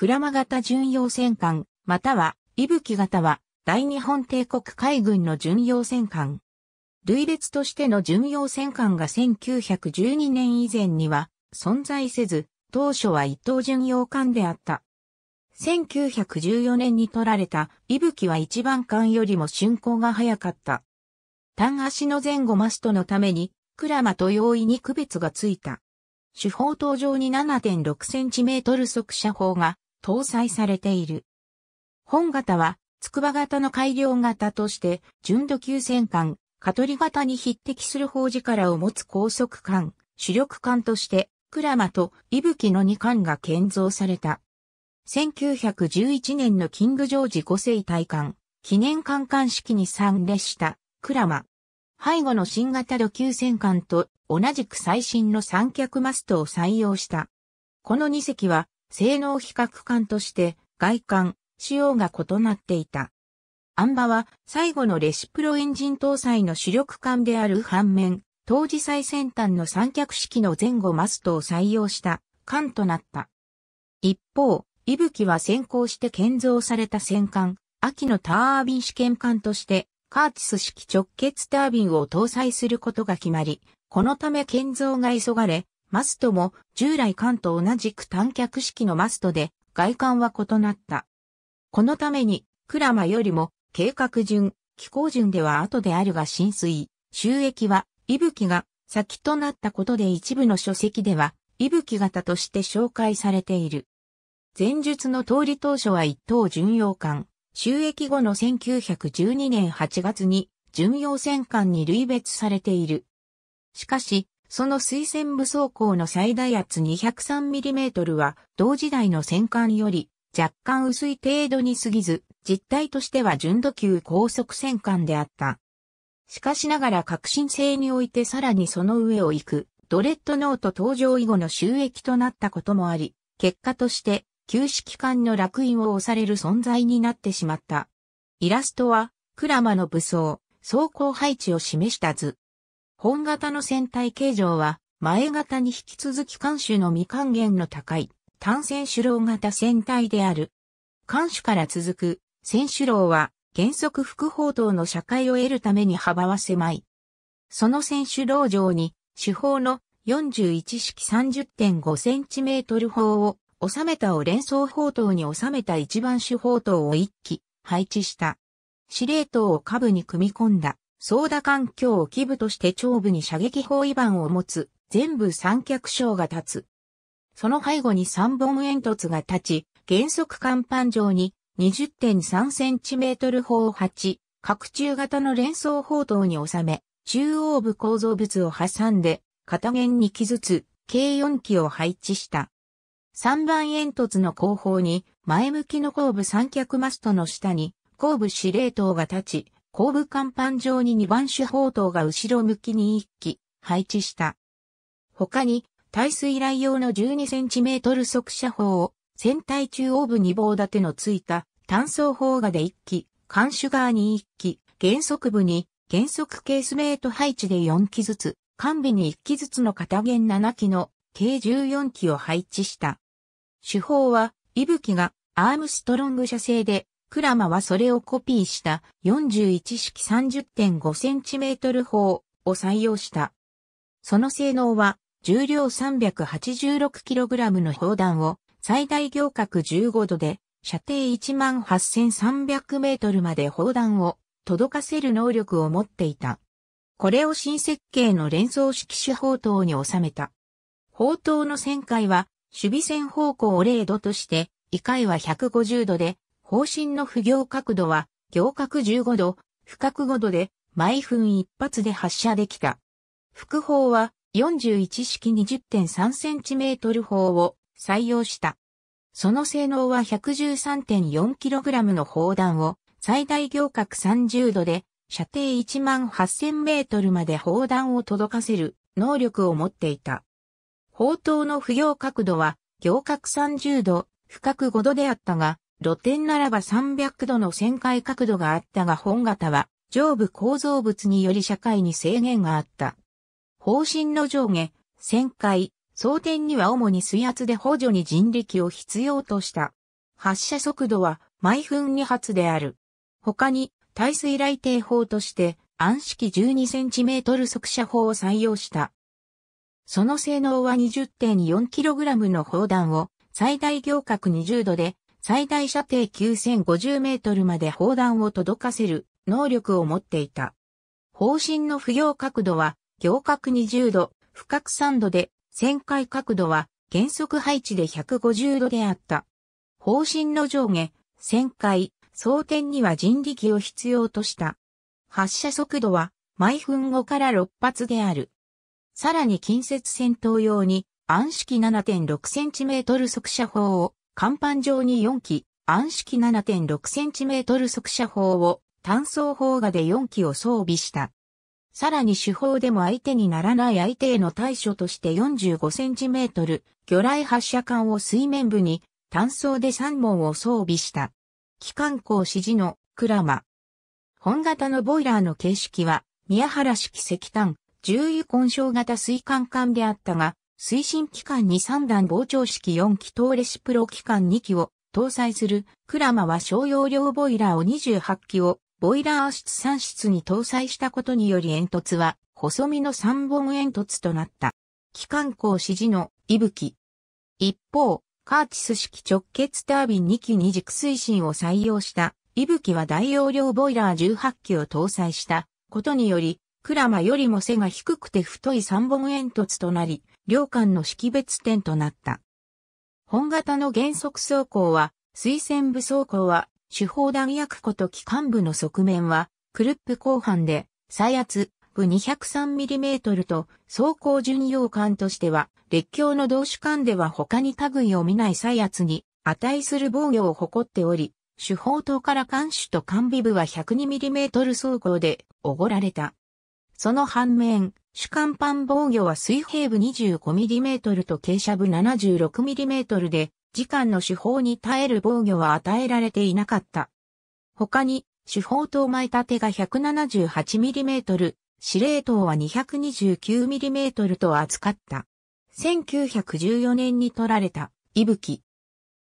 クラマ型巡洋戦艦、または、イブキ型は、大日本帝国海軍の巡洋戦艦。類列としての巡洋戦艦が1912年以前には存在せず、当初は一等巡洋艦であった。1914年に取られたイブキは一番艦よりも竣工が早かった。単足の前後マストのために、クラマと容易に区別がついた。手法登場に7 6トル速射砲が搭載されている。本型は、筑波型の改良型として、純度級戦艦、カトリ型に匹敵する砲力を持つ高速艦、主力艦として、クラマとイブキの2艦が建造された。1911年のキング・ジョージ5世大艦、記念艦艦式に参列したクラマ。背後の新型度級戦艦と同じく最新の三脚マストを採用した。この2隻は性能比較艦として外観、仕様が異なっていた。アンバは最後のレシプロエンジン搭載の主力艦である反面、当時最先端の三脚式の前後マストを採用した艦となった。一方、イブキは先行して建造された戦艦、秋のタービン試験艦として、カーティス式直結タービンを搭載することが決まり、このため建造が急がれ、マストも従来艦と同じく単脚式のマストで外観は異なった。このために、クラマよりも計画順、気候順では後であるが浸水、収益は、息吹が先となったことで一部の書籍では、息吹型として紹介されている。前述の通り当初は一等巡洋艦、収益後の1912年8月に巡洋戦艦に類別されている。しかし、その水戦武装港の最大圧 203mm は同時代の戦艦より若干薄い程度に過ぎず、実態としては純度級高速戦艦であった。しかしながら革新性においてさらにその上を行く、ドレッドノート登場以後の収益となったこともあり、結果として、旧式艦の楽印を押される存在になってしまった。イラストは、クラマの武装、装甲配置を示した図。本型の船体形状は、前型に引き続き艦首の未還元の高い、単線主楼型船体である。艦首から続く、船主楼は、原則副砲塔の社会を得るために幅は狭い。その船首楼上に、主砲の41式 30.5cm 砲を収めたを連装砲塔に収めた一番主砲塔を一機配置した。司令塔を下部に組み込んだ。ソーダ環境を基部として長部に射撃包囲板を持つ、全部三脚章が立つ。その背後に三本煙突が立ち、原則甲板上に 20.3cm 砲を8、拡中型の連装砲塔に収め、中央部構造物を挟んで、片弦に木ずつ、計4機を配置した。3番煙突の後方に、前向きの後部三脚マストの下に、後部司令塔が立ち、後部甲板上に2番手砲塔が後ろ向きに1機配置した。他に、耐水雷用の 12cm 速射砲を、船体中央部2棒立てのついた単装砲がで1機、艦首側に1機、原則部に原則ケースメイト配置で4機ずつ、艦尾に1機ずつの片弦7機の計14機を配置した。手法は、息吹がアームストロング社製でクラマはそれをコピーした41式 30.5cm 砲を採用した。その性能は重量 386kg の砲弾を最大行角15度で射程18300メートルまで砲弾を届かせる能力を持っていた。これを新設計の連想式手砲塔に収めた。砲塔の旋回は守備線方向を0度として、異回は150度で方針の不行角度は、行角15度、不角5度で、毎分一発で発射できた。副砲は、41式 20.3cm 砲を採用した。その性能は 113.4kg の砲弾を最大行角30度で射程1万8000 m まで砲弾を届かせる能力を持っていた。砲塔の不行角度は行角30度、不角5度であったが、露天ならば300度の旋回角度があったが本型は上部構造物により社会に制限があった。方針の上下、旋回、装填には主に水圧で補助に人力を必要とした。発射速度は毎分2発である。他に、耐水雷艇砲として、暗式 12cm 速射砲を採用した。その性能は 20.4kg の砲弾を最大行角20度で最大射程9050メートルまで砲弾を届かせる能力を持っていた。方針の不要角度は、行角20度、不角3度で、旋回角度は原則配置で150度であった。方針の上下、旋回、装填には人力を必要とした。発射速度は毎分5から6発である。さらに近接戦闘用に暗式7 6トル速射砲を甲板上に4機、暗式 7.6cm 速射砲を単装砲画で4機を装備した。さらに手法でも相手にならない相手への対処として 45cm 魚雷発射管を水面部に単装で3門を装備した。機関工指示のクラマ。本型のボイラーの形式は宮原式石炭、重油混焼型水管管であったが、推進機関に3段膨張式4気筒レシプロ機関2機を搭載するクラマは小容量ボイラーを28機をボイラー室3室に搭載したことにより煙突は細身の3本煙突となった。機関工指示の息吹。一方、カーチス式直結タービン2機二軸推進を採用した息吹は大容量ボイラー18機を搭載したことにより、クラマよりも背が低くて太い3本煙突となり、両艦の識別点となった。本型の原則走行は、推薦部走行は、手法弾薬庫と機関部の側面は、クルップ後半で、最圧部 203mm と、走行巡洋艦としては、列強の同種艦では他に類を見ない最圧に、値する防御を誇っており、手法塔から艦首と艦尾部は 102mm 走行で、おごられた。その反面、主干板防御は水平部 25mm と傾斜部 76mm で、時間の手法に耐える防御は与えられていなかった。他に、手法塔前立てが 178mm、司令塔は 229mm と扱った。1914年に取られた、ぶ吹。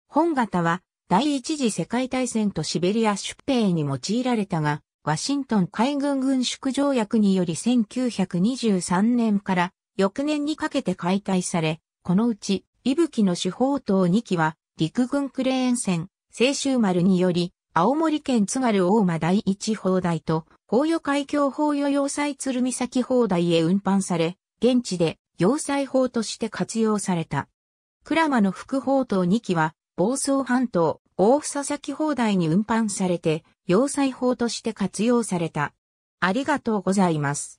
本型は、第一次世界大戦とシベリア出兵に用いられたが、ワシントン海軍軍縮条約により1923年から翌年にかけて解体され、このうち、伊吹の主砲塔2機は、陸軍クレーン船、青州丸により、青森県津軽大間第一砲台と、法与海峡法与要塞鶴見岬砲台へ運搬され、現地で要塞砲として活用された。クラマの副砲塔2機は、房総半島、大房先放題に運搬されて、要塞法として活用された。ありがとうございます。